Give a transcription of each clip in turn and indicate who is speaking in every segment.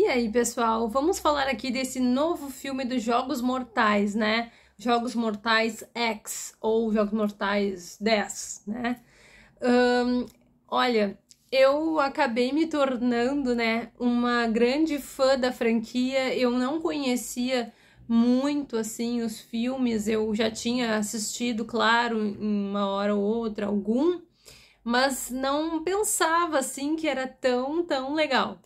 Speaker 1: E aí, pessoal, vamos falar aqui desse novo filme dos Jogos Mortais, né? Jogos Mortais X ou Jogos Mortais 10, né? Um, olha, eu acabei me tornando, né, uma grande fã da franquia. Eu não conhecia muito assim os filmes, eu já tinha assistido, claro, uma hora ou outra algum, mas não pensava assim que era tão, tão legal.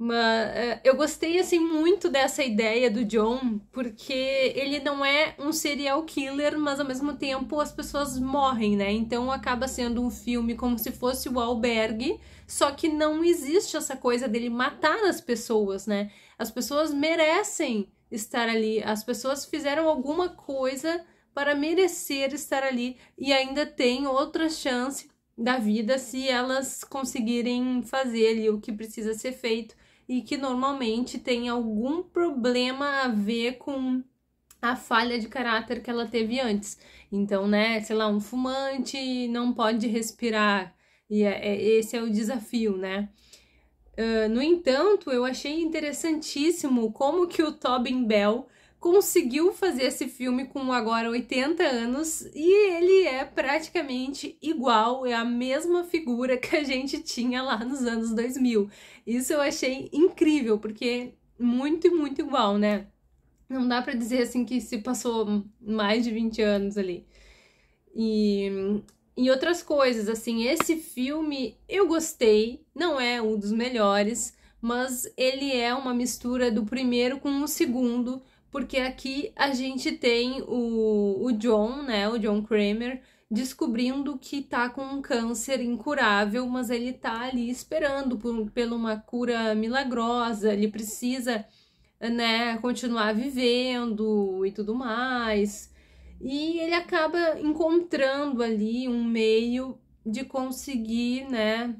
Speaker 1: Mas é, eu gostei assim muito dessa ideia do John, porque ele não é um serial killer, mas ao mesmo tempo as pessoas morrem, né? Então acaba sendo um filme como se fosse o albergue, só que não existe essa coisa dele matar as pessoas, né? As pessoas merecem estar ali, as pessoas fizeram alguma coisa para merecer estar ali e ainda tem outra chance da vida se elas conseguirem fazer ali o que precisa ser feito e que normalmente tem algum problema a ver com a falha de caráter que ela teve antes. Então, né, sei lá, um fumante não pode respirar, e é, é esse é o desafio, né? Uh, no entanto, eu achei interessantíssimo como que o Tobin Bell conseguiu fazer esse filme com agora 80 anos e ele é praticamente igual, é a mesma figura que a gente tinha lá nos anos 2000. Isso eu achei incrível, porque muito muito igual, né? Não dá para dizer assim que se passou mais de 20 anos ali. E e outras coisas, assim, esse filme eu gostei, não é um dos melhores, mas ele é uma mistura do primeiro com o segundo, porque aqui a gente tem o, o John, né, o John Kramer, descobrindo que tá com um câncer incurável, mas ele tá ali esperando por, por uma cura milagrosa, ele precisa, né, continuar vivendo e tudo mais. E ele acaba encontrando ali um meio de conseguir, né,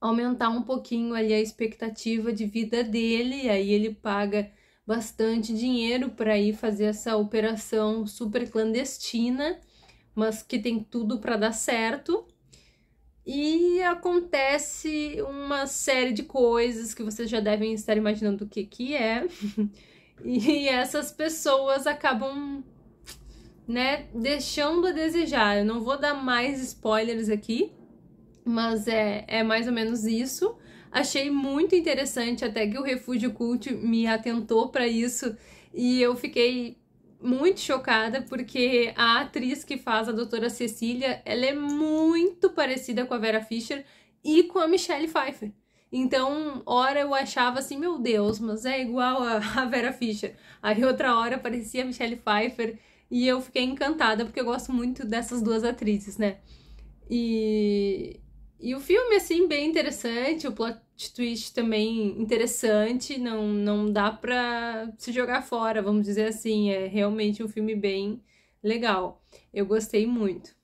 Speaker 1: aumentar um pouquinho ali a expectativa de vida dele, aí ele paga bastante dinheiro para ir fazer essa operação super clandestina, mas que tem tudo para dar certo. E acontece uma série de coisas que vocês já devem estar imaginando o que que é. e essas pessoas acabam né, deixando a desejar. Eu não vou dar mais spoilers aqui, mas é, é mais ou menos isso. Achei muito interessante, até que o Refúgio Cult me atentou para isso e eu fiquei muito chocada porque a atriz que faz a doutora Cecília, ela é muito parecida com a Vera Fischer e com a Michelle Pfeiffer. Então, hora eu achava assim, meu Deus, mas é igual a, a Vera Fischer. Aí outra hora parecia a Michelle Pfeiffer e eu fiquei encantada porque eu gosto muito dessas duas atrizes, né? E e o filme, assim, bem interessante, o plot twist também interessante, não, não dá pra se jogar fora, vamos dizer assim. É realmente um filme bem legal. Eu gostei muito.